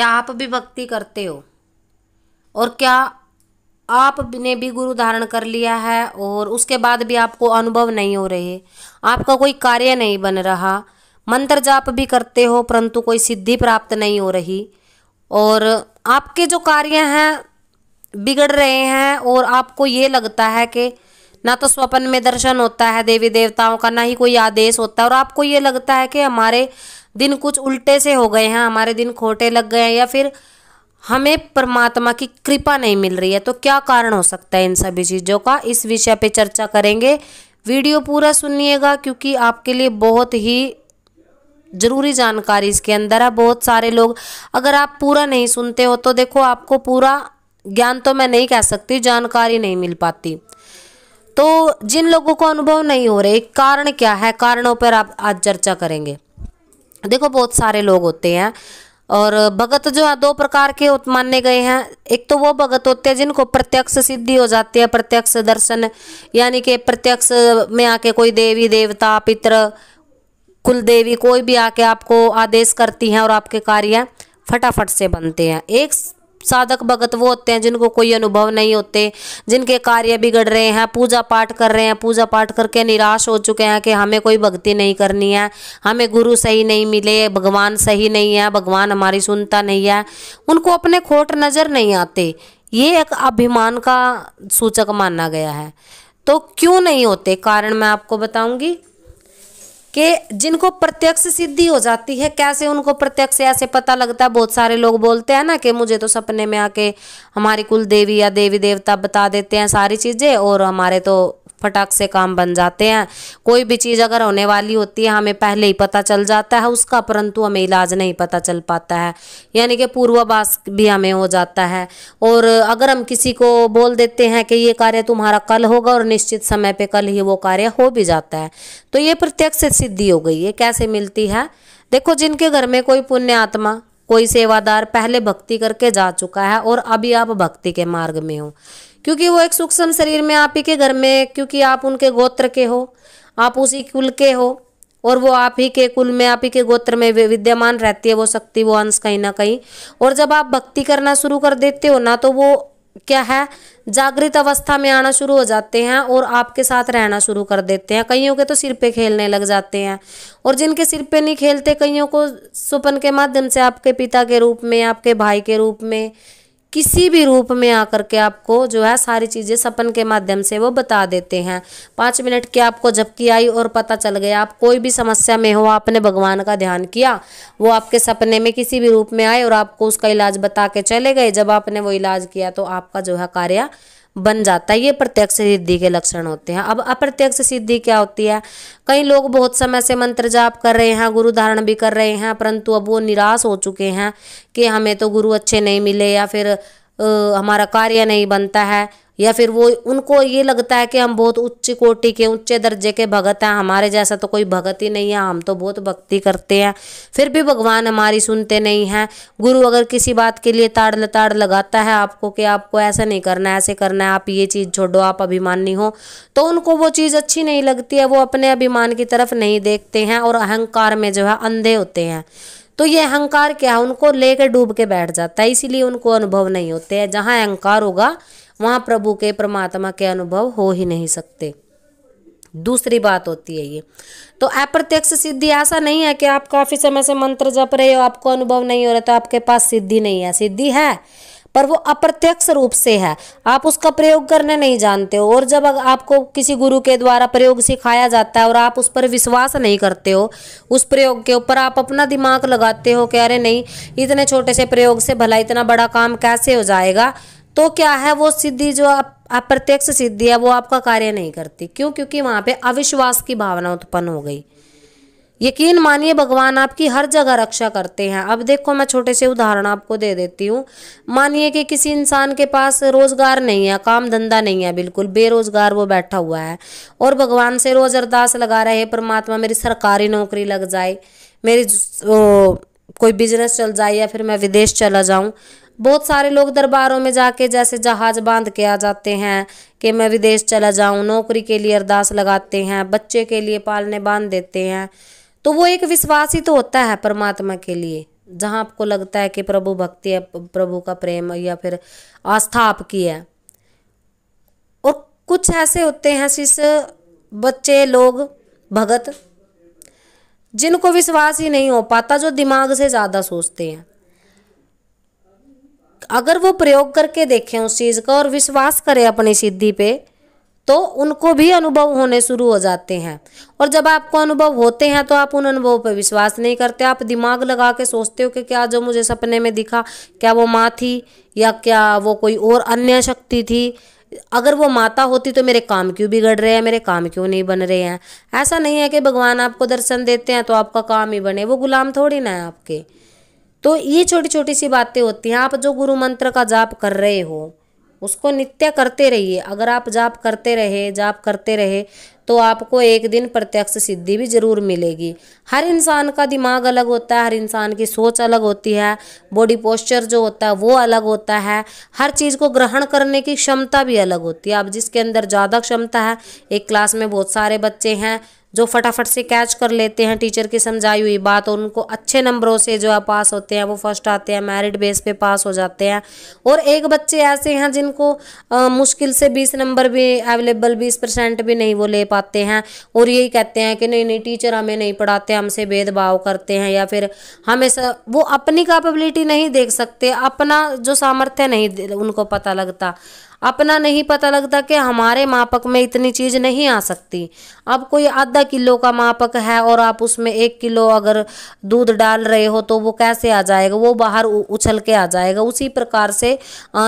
क्या आप भी भक्ति करते हो और क्या आप ने भी गुरु धारण कर लिया है और उसके बाद भी आपको अनुभव नहीं हो रहे आपका कोई कार्य नहीं बन रहा मंत्र जाप भी करते हो परंतु कोई सिद्धि प्राप्त नहीं हो रही और आपके जो कार्य हैं बिगड़ रहे हैं और आपको ये लगता है कि ना तो स्वप्न में दर्शन होता है देवी देवताओं का ना ही कोई आदेश होता है और आपको ये लगता है कि हमारे दिन कुछ उल्टे से हो गए हैं हमारे दिन खोटे लग गए हैं या फिर हमें परमात्मा की कृपा नहीं मिल रही है तो क्या कारण हो सकता है इन सभी चीज़ों का इस विषय पे चर्चा करेंगे वीडियो पूरा सुनिएगा क्योंकि आपके लिए बहुत ही ज़रूरी जानकारी इसके अंदर है बहुत सारे लोग अगर आप पूरा नहीं सुनते हो तो देखो आपको पूरा ज्ञान तो मैं नहीं कह सकती जानकारी नहीं मिल पाती तो जिन लोगों को अनुभव नहीं हो रहे कारण क्या है कारणों पर आप आज चर्चा करेंगे देखो बहुत सारे लोग होते हैं और भगत जो है दो प्रकार के माने गए हैं एक तो वो भगत होते हैं जिनको प्रत्यक्ष सिद्धि हो जाती है प्रत्यक्ष दर्शन यानी कि प्रत्यक्ष में आके कोई देवी देवता पितर कुल देवी कोई भी आके आपको आदेश करती हैं और आपके कार्य फटाफट से बनते हैं एक साधक भगत वो होते हैं जिनको कोई अनुभव नहीं होते जिनके कार्य बिगड़ रहे हैं पूजा पाठ कर रहे हैं पूजा पाठ करके निराश हो चुके हैं कि हमें कोई भक्ति नहीं करनी है हमें गुरु सही नहीं मिले भगवान सही नहीं है भगवान हमारी सुनता नहीं है उनको अपने खोट नज़र नहीं आते ये एक अभिमान का सूचक माना गया है तो क्यों नहीं होते कारण मैं आपको बताऊंगी कि जिनको प्रत्यक्ष सिद्धि हो जाती है कैसे उनको प्रत्यक्ष ऐसे पता लगता है बहुत सारे लोग बोलते हैं ना कि मुझे तो सपने में आके हमारी कुल देवी या देवी देवता बता देते हैं सारी चीज़ें और हमारे तो फटाक से काम बन जाते हैं कोई भी चीज़ अगर होने वाली होती है हमें पहले ही पता चल जाता है उसका परंतु हमें इलाज नहीं पता चल पाता है यानी कि पूर्वाभास भी हमें हो जाता है और अगर हम किसी को बोल देते हैं कि ये कार्य तुम्हारा कल होगा और निश्चित समय पर कल ही वो कार्य हो भी जाता है तो ये प्रत्यक्ष सिद्धि हो गई है कैसे मिलती है देखो जिनके घर में कोई पुण्य आत्मा कोई सेवादार पहले भक्ति करके जा चुका है और अभी आप भक्ति के मार्ग में हो क्योंकि वो एक सूक्ष्म शरीर में आप ही के घर में क्योंकि आप उनके गोत्र के हो आप उसी कुल के हो और वो आप ही के कुल में आप ही के गोत्र में विद्यमान रहती है वो शक्ति वो अंश कहीं ना कहीं और जब आप भक्ति करना शुरू कर देते हो ना तो वो क्या है जागृत अवस्था में आना शुरू हो जाते हैं और आपके साथ रहना शुरू कर देते हैं कईयों के तो सिर पे खेलने लग जाते हैं और जिनके सिर पे नहीं खेलते कईयों को सुपन के माध्यम से आपके पिता के रूप में आपके भाई के रूप में किसी भी रूप में आकर के आपको जो है सारी चीज़ें सपन के माध्यम से वो बता देते हैं पाँच मिनट की आपको झपकी आई और पता चल गया आप कोई भी समस्या में हो आपने भगवान का ध्यान किया वो आपके सपने में किसी भी रूप में आए और आपको उसका इलाज बता के चले गए जब आपने वो इलाज किया तो आपका जो है कार्य बन जाता है ये प्रत्यक्ष सिद्धि के लक्षण होते हैं अब अप्रत्यक्ष सिद्धि क्या होती है कई लोग बहुत समय से मंत्र जाप कर रहे हैं गुरु धारण भी कर रहे हैं परंतु अब वो निराश हो चुके हैं कि हमें तो गुरु अच्छे नहीं मिले या फिर आ, हमारा कार्य नहीं बनता है या फिर वो उनको ये लगता है कि हम बहुत उच्च कोटि के उच्च दर्जे के भगत हैं हमारे जैसा तो कोई भगत ही नहीं है हम तो बहुत भक्ति करते हैं फिर भी भगवान हमारी सुनते नहीं हैं गुरु अगर किसी बात के लिए ताड़ लताड़ लगाता है आपको कि आपको ऐसा नहीं करना ऐसे करना है आप ये चीज़ छोड़ो आप अभिमानी हो तो उनको वो चीज़ अच्छी नहीं लगती है वो अपने अभिमान की तरफ नहीं देखते हैं और अहंकार में जो है अंधे होते हैं तो ये अहंकार क्या है उनको लेके डूब के बैठ जाता है इसीलिए उनको अनुभव नहीं होते हैं जहाँ अहंकार होगा वहाँ प्रभु के परमात्मा के अनुभव हो ही नहीं सकते दूसरी बात होती है ये तो अप्रत्यक्ष सिद्धि ऐसा नहीं है कि आप काफ़ी समय से मंत्र जप रहे हो आपको अनुभव नहीं हो रहा तो आपके पास सिद्धि नहीं है सिद्धि है पर वो अप्रत्यक्ष रूप से है आप उसका प्रयोग करने नहीं जानते हो और जब आपको किसी गुरु के द्वारा प्रयोग सिखाया जाता है और आप उस पर विश्वास नहीं करते हो उस प्रयोग के ऊपर आप अपना दिमाग लगाते हो कि अरे नहीं इतने छोटे से प्रयोग से भला इतना बड़ा काम कैसे हो जाएगा तो क्या है वो सिद्धि जो आप अप्रत्यक्ष सिद्धि है वो आपका कार्य नहीं करती क्यों क्योंकि वहां पे अविश्वास की भावना उत्पन्न हो गई यकीन मानिए भगवान आपकी हर जगह रक्षा करते हैं अब देखो मैं छोटे से उदाहरण आपको दे देती हूँ मानिए कि किसी इंसान के पास रोजगार नहीं है काम धंधा नहीं है बिल्कुल बेरोजगार वो बैठा हुआ है और भगवान से रोज अरदास लगा रहे परमात्मा मेरी सरकारी नौकरी लग जाए मेरी ओ, कोई बिजनेस चल जाए या फिर मैं विदेश चला जाऊं बहुत सारे लोग दरबारों में जाके जैसे जहाज बांध के आ जाते हैं कि मैं विदेश चला जाऊं नौकरी के लिए अरदास लगाते हैं बच्चे के लिए पालने बांध देते हैं तो वो एक विश्वास ही तो होता है परमात्मा के लिए जहां आपको लगता है कि प्रभु भक्ति है प्रभु का प्रेम या फिर आस्था आपकी है और कुछ ऐसे होते हैं शिष बच्चे लोग भगत जिनको विश्वास ही नहीं हो पाता जो दिमाग से ज़्यादा सोचते हैं अगर वो प्रयोग करके देखें उस चीज़ का और विश्वास करें अपनी सिद्धि पे तो उनको भी अनुभव होने शुरू हो जाते हैं और जब आपको अनुभव होते हैं तो आप उन अनुभव पर विश्वास नहीं करते आप दिमाग लगा के सोचते हो कि क्या जो मुझे सपने में दिखा क्या वो माँ थी या क्या वो कोई और अन्य शक्ति थी अगर वो माता होती तो मेरे काम क्यों बिगड़ रहे हैं मेरे काम क्यों नहीं बन रहे हैं ऐसा नहीं है कि भगवान आपको दर्शन देते हैं तो आपका काम ही बने वो गुलाम थोड़ी ना है आपके तो ये छोटी छोटी सी बातें होती हैं आप जो गुरु मंत्र का जाप कर रहे हो उसको नित्य करते रहिए अगर आप जाप करते रहे जाप करते रहे तो आपको एक दिन प्रत्यक्ष सिद्धि भी जरूर मिलेगी हर इंसान का दिमाग अलग होता है हर इंसान की सोच अलग होती है बॉडी पोस्चर जो होता है वो अलग होता है हर चीज़ को ग्रहण करने की क्षमता भी अलग होती है आप जिसके अंदर ज़्यादा क्षमता है एक क्लास में बहुत सारे बच्चे हैं जो फटाफट से कैच कर लेते हैं टीचर की समझाई हुई बात और उनको अच्छे नंबरों से जो है पास होते हैं वो फर्स्ट आते हैं मेरिट बेस पे पास हो जाते हैं और एक बच्चे ऐसे हैं जिनको आ, मुश्किल से बीस नंबर भी अवेलेबल बीस परसेंट भी नहीं वो ले पाते हैं और यही कहते हैं कि नहीं नहीं टीचर हमें नहीं पढ़ाते हमसे भेदभाव करते हैं या फिर हमें वो अपनी कैपेबिलिटी नहीं देख सकते अपना जो सामर्थ्य नहीं उनको पता लगता अपना नहीं पता लगता कि हमारे मापक में इतनी चीज़ नहीं आ सकती अब कोई आधा किलो का मापक है और आप उसमें एक किलो अगर दूध डाल रहे हो तो वो कैसे आ जाएगा वो बाहर उछल के आ जाएगा उसी प्रकार से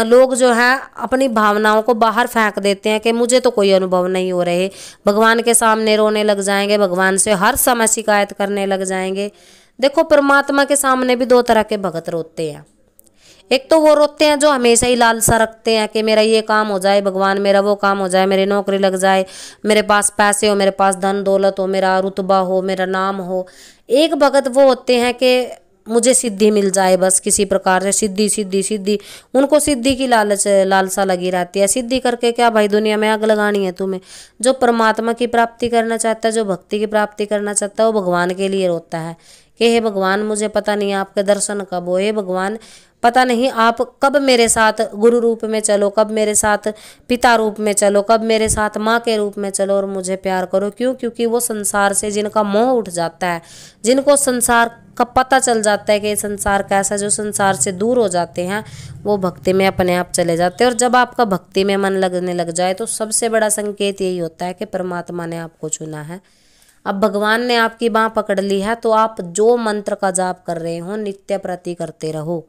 लोग जो है अपनी भावनाओं को बाहर फेंक देते हैं कि मुझे तो कोई अनुभव नहीं हो रहे भगवान के सामने रोने लग जाएंगे भगवान से हर समय शिकायत करने लग जाएंगे देखो परमात्मा के सामने भी दो तरह के भगत रोते हैं एक तो वो रोते हैं जो हमेशा ही लालसा रखते हैं कि मेरा ये काम हो जाए भगवान मेरा वो काम हो जाए मेरी नौकरी लग जाए मेरे पास पैसे हो मेरे पास धन दौलत हो मेरा रुतबा हो मेरा नाम हो एक भगत वो होते हैं कि मुझे सिद्धि मिल जाए बस किसी प्रकार से सिद्धि सिद्धि सिद्धि उनको सिद्धि की लालच लालसा लगी रहती है सिद्धि करके क्या भाई दुनिया में आग लगानी है तुम्हें जो परमात्मा की प्राप्ति करना चाहता है जो भक्ति की प्राप्ति करना चाहता है वो भगवान के लिए रोता है कि हे भगवान मुझे पता नहीं आपके दर्शन कब हो हे भगवान पता नहीं आप कब मेरे साथ गुरु रूप में चलो कब मेरे साथ पिता रूप में चलो कब मेरे साथ माँ के रूप में चलो और मुझे प्यार करो क्यों क्योंकि वो संसार से जिनका मोह उठ जाता है जिनको संसार का पता चल जाता है कि संसार कैसा जो संसार से दूर हो जाते हैं वो भक्ति में अपने आप चले जाते हैं और जब आपका भक्ति में मन लगने लग जाए तो सबसे बड़ा संकेत यही होता है कि परमात्मा ने आपको चुना है अब भगवान ने आपकी बाँ पकड़ ली है तो आप जो मंत्र का जाप कर रहे हो नित्य प्रति करते रहो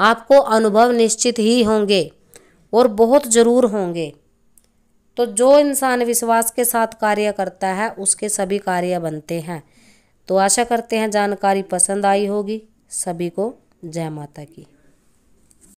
आपको अनुभव निश्चित ही होंगे और बहुत ज़रूर होंगे तो जो इंसान विश्वास के साथ कार्य करता है उसके सभी कार्य बनते हैं तो आशा करते हैं जानकारी पसंद आई होगी सभी को जय माता की